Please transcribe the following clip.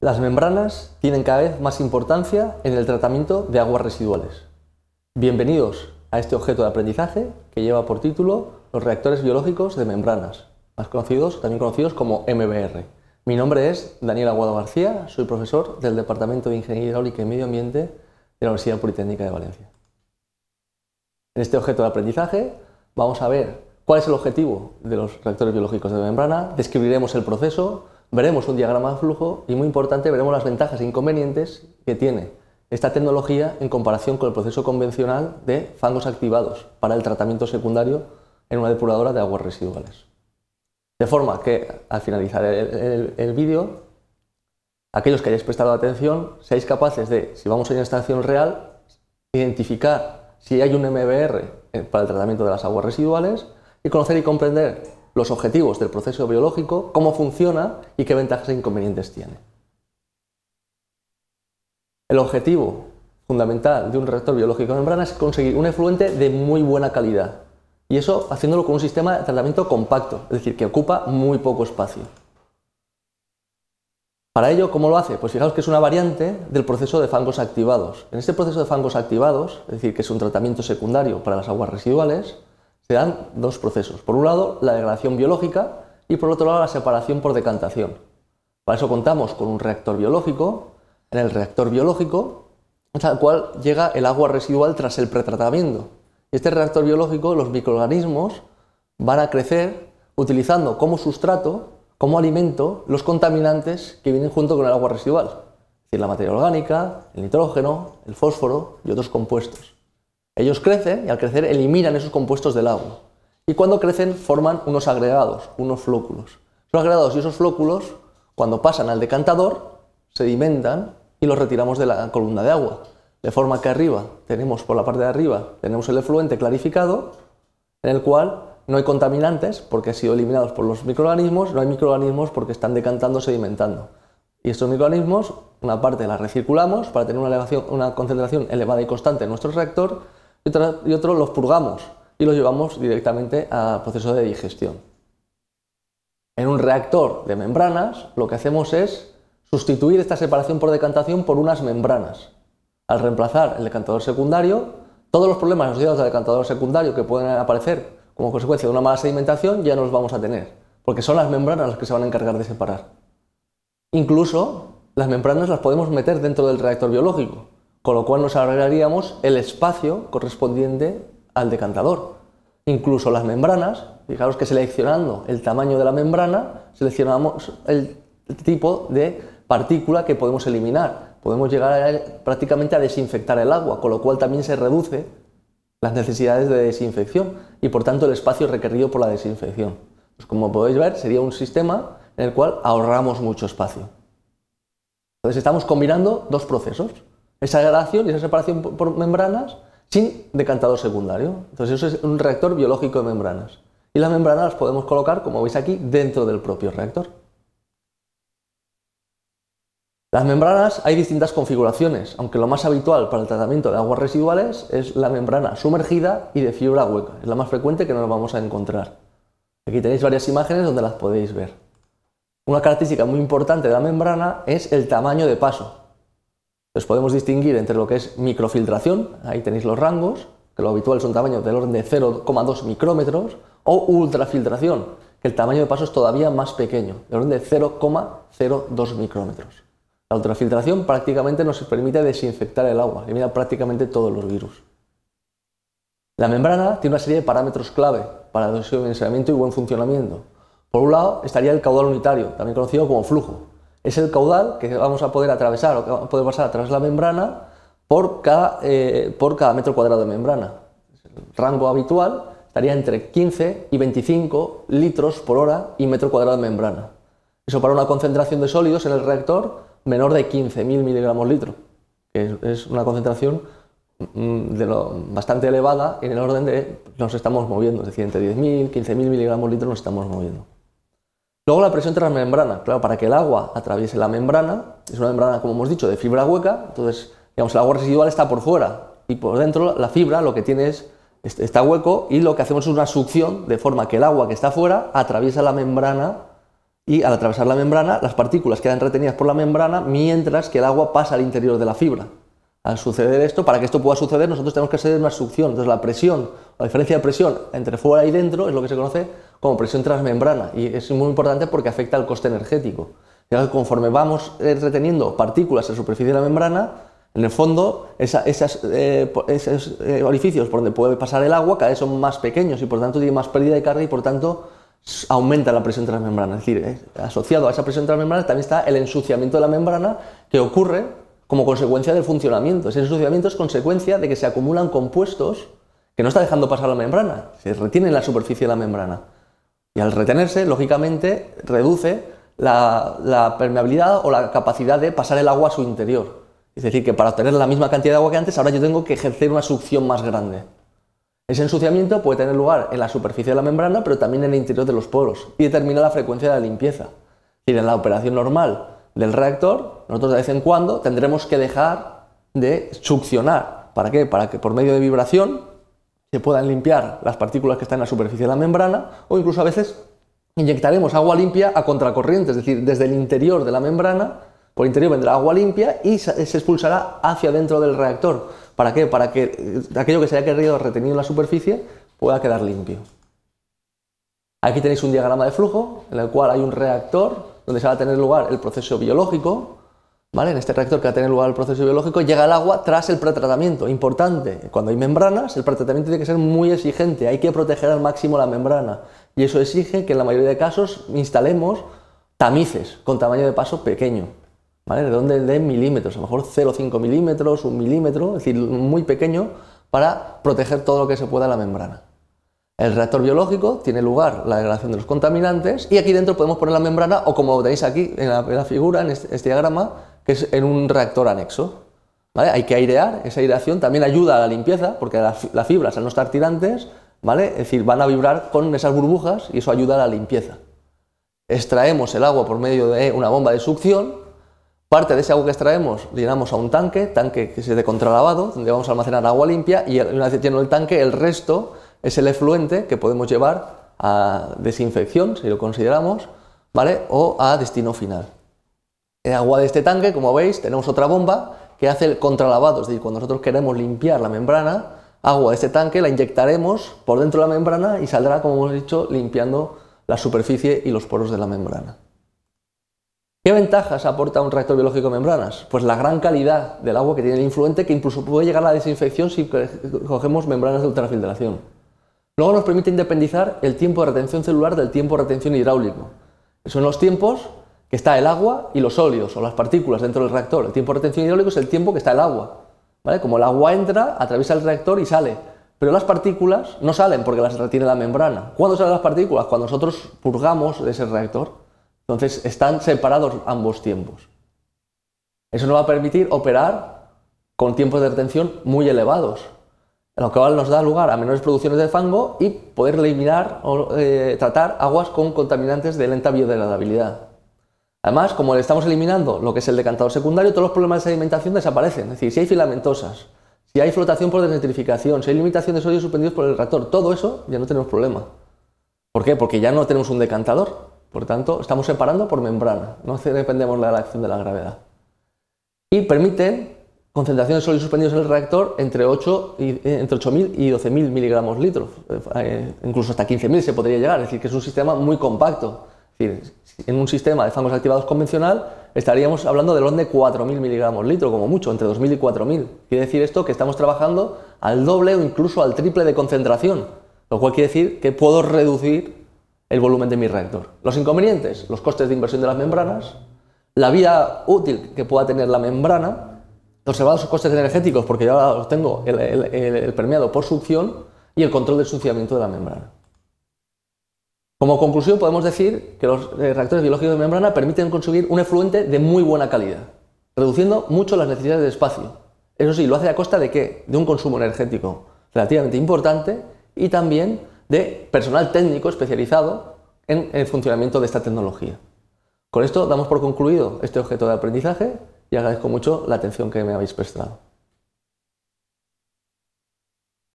Las membranas tienen cada vez más importancia en el tratamiento de aguas residuales. Bienvenidos a este objeto de aprendizaje que lleva por título los reactores biológicos de membranas, más conocidos, también conocidos como MBR. Mi nombre es Daniel Aguado García, soy profesor del Departamento de Ingeniería Hidráulica y Medio Ambiente de la Universidad Politécnica de Valencia. En este objeto de aprendizaje vamos a ver cuál es el objetivo de los reactores biológicos de membrana, describiremos el proceso, veremos un diagrama de flujo y muy importante veremos las ventajas e inconvenientes que tiene esta tecnología en comparación con el proceso convencional de fangos activados para el tratamiento secundario en una depuradora de aguas residuales. De forma que al finalizar el, vídeo, aquellos que hayáis prestado atención, seáis capaces de, si vamos a una estación real, identificar si hay un MBR eh, para el tratamiento de las aguas residuales y conocer y comprender los objetivos del proceso biológico, cómo funciona y qué ventajas e inconvenientes tiene. El objetivo fundamental de un reactor biológico de membrana es conseguir un efluente de muy buena calidad. Y eso haciéndolo con un sistema de tratamiento compacto, es decir, que ocupa muy poco espacio. Para ello, ¿cómo lo hace? Pues fijaos que es una variante del proceso de fangos activados. En este proceso de fangos activados, es decir, que es un tratamiento secundario para las aguas residuales, se dan dos procesos. Por un lado, la degradación biológica y por otro lado, la separación por decantación. Para eso contamos con un reactor biológico. En el reactor biológico al cual llega el agua residual tras el pretratamiento. este reactor biológico, los microorganismos van a crecer utilizando como sustrato, como alimento, los contaminantes que vienen junto con el agua residual, es decir, la materia orgánica, el nitrógeno, el fósforo y otros compuestos. Ellos crecen y al crecer eliminan esos compuestos del agua. Y cuando crecen forman unos agregados, unos flóculos. Los agregados y esos flóculos, cuando pasan al decantador, sedimentan y los retiramos de la columna de agua. De forma que arriba tenemos, por la parte de arriba, tenemos el efluente clarificado, en el cual no hay contaminantes porque han sido eliminados por los microorganismos, no hay microorganismos porque están decantando, sedimentando. Y estos microorganismos, una parte la recirculamos para tener una, elevación, una concentración elevada y constante en nuestro reactor, y otros otro los purgamos y los llevamos directamente al proceso de digestión. En un reactor de membranas, lo que hacemos es sustituir esta separación por decantación por unas membranas. Al reemplazar el decantador secundario, todos los problemas asociados al decantador secundario que pueden aparecer como consecuencia de una mala sedimentación ya no los vamos a tener, porque son las membranas las que se van a encargar de separar. Incluso las membranas las podemos meter dentro del reactor biológico con lo cual nos ahorraríamos el espacio correspondiente al decantador. Incluso las membranas, fijaros que seleccionando el tamaño de la membrana, seleccionamos el tipo de partícula que podemos eliminar. Podemos llegar prácticamente a desinfectar el agua, con lo cual también se reduce las necesidades de desinfección y por tanto el espacio requerido por la desinfección. Pues, como podéis ver, sería un sistema en el cual ahorramos mucho espacio. Entonces estamos combinando dos procesos esa gradación y esa separación por membranas sin decantador secundario. Entonces eso es un reactor biológico de membranas. Y las membranas las podemos colocar, como veis aquí, dentro del propio reactor. Las membranas hay distintas configuraciones, aunque lo más habitual para el tratamiento de aguas residuales es la membrana sumergida y de fibra hueca. Es la más frecuente que nos vamos a encontrar. Aquí tenéis varias imágenes donde las podéis ver. Una característica muy importante de la membrana es el tamaño de paso, entonces podemos distinguir entre lo que es microfiltración, ahí tenéis los rangos, que lo habitual son tamaños del orden de 0,2 micrómetros, o ultrafiltración, que el tamaño de paso es todavía más pequeño, del orden de 0,02 micrómetros. La ultrafiltración prácticamente nos permite desinfectar el agua, elimina prácticamente todos los virus. La membrana tiene una serie de parámetros clave para el dimensionamiento y buen funcionamiento. Por un lado estaría el caudal unitario, también conocido como flujo, es el caudal que vamos a poder atravesar o que vamos a poder pasar a través de la membrana por cada, eh, por metro cuadrado de membrana. El rango habitual estaría entre 15 y 25 litros por hora y metro cuadrado de membrana. Eso para una concentración de sólidos en el reactor menor de 15.000 miligramos litro, que es una concentración mm, bastante elevada en el orden de nos estamos moviendo, es decir, entre 10.000, 15.000 miligramos litro nos estamos moviendo. Luego la presión tras claro, para que el agua atraviese la membrana, es una membrana, como hemos dicho, de fibra hueca, entonces, digamos, el agua residual está por fuera y por dentro la fibra lo que tiene es, está hueco y lo que hacemos es una succión de forma que el agua que está fuera atraviesa la membrana y al atravesar la membrana las partículas quedan retenidas por la membrana mientras que el agua pasa al interior de la fibra. Al suceder esto, para que esto pueda suceder, nosotros tenemos que hacer una succión. Entonces, la presión, la diferencia de presión entre fuera y dentro es lo que se conoce como presión transmembrana y es muy importante porque afecta al coste energético. conforme vamos eh, reteniendo partículas en la superficie de la membrana, en el fondo esas, eh, esos eh, orificios por donde puede pasar el agua cada vez son más pequeños y por tanto tiene más pérdida de carga y por tanto aumenta la presión transmembrana. Es decir, asociado a esa presión transmembrana también está el ensuciamiento de la membrana que ocurre como consecuencia del funcionamiento. Ese ensuciamiento es consecuencia de que se acumulan compuestos que no está dejando pasar la membrana, se retienen en la superficie de la membrana. Y al retenerse, lógicamente, reduce la, permeabilidad o la capacidad de pasar el agua a su interior. Es decir, que para obtener la misma cantidad de agua que antes, ahora yo tengo que ejercer una succión más grande. Ese ensuciamiento puede tener lugar en la superficie de la membrana, pero también en el interior de los poros, y determina la frecuencia de la limpieza. Es en la operación normal del reactor, nosotros de vez en cuando tendremos que dejar de succionar. ¿Para qué? Para que por medio de vibración se puedan limpiar las partículas que están en la superficie de la membrana o incluso a veces inyectaremos agua limpia a contracorriente, es decir, desde el interior de la membrana, por interior vendrá agua limpia y se expulsará hacia dentro del reactor. ¿Para qué? Para que eh, aquello que se haya querido retenido en la superficie pueda quedar limpio. Aquí tenéis un diagrama de flujo en el cual hay un reactor donde se va a tener lugar el proceso biológico, en este reactor que va a tener lugar el proceso biológico llega el agua tras el pretratamiento. Importante, cuando hay membranas, el pretratamiento tiene que ser muy exigente, hay que proteger al máximo la membrana. Y eso exige que en la mayoría de casos instalemos tamices con tamaño de paso pequeño, De donde de milímetros, a lo mejor 0,5 milímetros, un milímetro, es decir, muy pequeño, para proteger todo lo que se pueda la membrana. El reactor biológico tiene lugar la degradación de los contaminantes y aquí dentro podemos poner la membrana o como tenéis aquí en la, figura, en este, este diagrama, que es en un reactor anexo. ¿vale? Hay que airear, esa aireación también ayuda a la limpieza, porque las, fibras al no estar tirantes, ¿vale? es decir, van a vibrar con esas burbujas y eso ayuda a la limpieza. Extraemos el agua por medio de una bomba de succión, parte de ese agua que extraemos llenamos a un tanque, tanque que es de contralavado, donde vamos a almacenar agua limpia y una vez lleno el tanque, el resto es el efluente que podemos llevar a desinfección, si lo consideramos, ¿vale? O a destino final. Eh, agua de este tanque, como veis, tenemos otra bomba que hace el contralavado, es decir, cuando nosotros queremos limpiar la membrana, agua de este tanque la inyectaremos por dentro de la membrana y saldrá, como hemos dicho, limpiando la superficie y los poros de la membrana. ¿Qué ventajas aporta un reactor biológico de membranas? Pues la gran calidad del agua que tiene el influente, que incluso puede llegar a la desinfección si cogemos membranas de ultrafiltración. Luego nos permite independizar el tiempo de retención celular del tiempo de retención hidráulico. Son los tiempos que está el agua y los sólidos o las partículas dentro del reactor. El tiempo de retención hidráulico es el tiempo que está el agua. ¿vale? Como el agua entra, atraviesa el reactor y sale. Pero las partículas no salen porque las retiene la membrana. ¿Cuándo salen las partículas? Cuando nosotros purgamos de ese reactor. Entonces están separados ambos tiempos. Eso nos va a permitir operar con tiempos de retención muy elevados, lo que nos da lugar a menores producciones de fango y poder eliminar o eh, tratar aguas con contaminantes de lenta biodegradabilidad. Además, como le estamos eliminando lo que es el decantador secundario, todos los problemas de sedimentación desaparecen. Es decir, si hay filamentosas, si hay flotación por desnitrificación, si hay limitación de sodio suspendidos por el reactor, todo eso ya no tenemos problema. ¿Por qué? Porque ya no tenemos un decantador. Por tanto, estamos separando por membrana, no dependemos de la acción de la gravedad. Y permiten concentraciones de sólidos suspendidos en el reactor entre 8 8.000 y 12.000 eh, miligramos litros, eh, incluso hasta 15.000 se podría llegar, es decir, que es un sistema muy compacto en un sistema de fangos activados convencional estaríamos hablando de los de 4.000 miligramos litro, como mucho, entre 2.000 y 4.000. Quiere decir esto que estamos trabajando al doble o incluso al triple de concentración, lo cual quiere decir que puedo reducir el volumen de mi reactor. Los inconvenientes, los costes de inversión de las membranas, la vida útil que pueda tener la membrana, los elevados costes energéticos, porque ya los tengo el, permeado por succión, y el control del suciamiento de la membrana. Como conclusión podemos decir que los eh, reactores biológicos de membrana permiten conseguir un efluente de muy buena calidad, reduciendo mucho las necesidades de espacio. Eso sí, lo hace a costa de qué? De un consumo energético relativamente importante y también de personal técnico especializado en el funcionamiento de esta tecnología. Con esto damos por concluido este objeto de aprendizaje y agradezco mucho la atención que me habéis prestado.